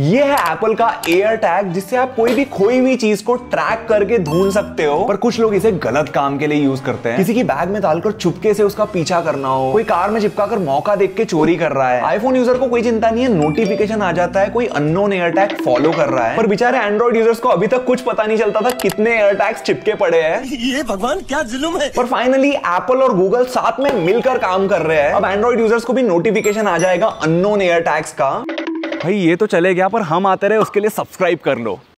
ये है एप्पल का एयर टैग जिससे आप कोई भी खोई हुई चीज को ट्रैक करके ढूंढ सकते हो पर कुछ लोग इसे गलत काम के लिए यूज करते हैं किसी की बैग में डालकर चुपके से उसका पीछा करना हो कोई कार में चिपका कर मौका देख के चोरी कर रहा है आईफोन यूजर को कोई चिंता नहीं है नोटिफिकेशन आ जाता है कोई अननोन एयर टैग फॉलो कर रहा है पर बेचारे एंड्रॉइड यूजर्स को अभी तक कुछ पता नहीं चलता था कितने एयर टैग चिपके पड़े हैं ये भगवान क्या जुलूम है पर फाइनली एप्पल और गूगल साथ में मिलकर काम कर रहे हैं अब एंड्रॉइड यूजर्स को भी नोटिफिकेशन आ जाएगा अननोन एयर टैग्स का भाई ये तो चले गया पर हम आते रहे उसके लिए सब्सक्राइब कर लो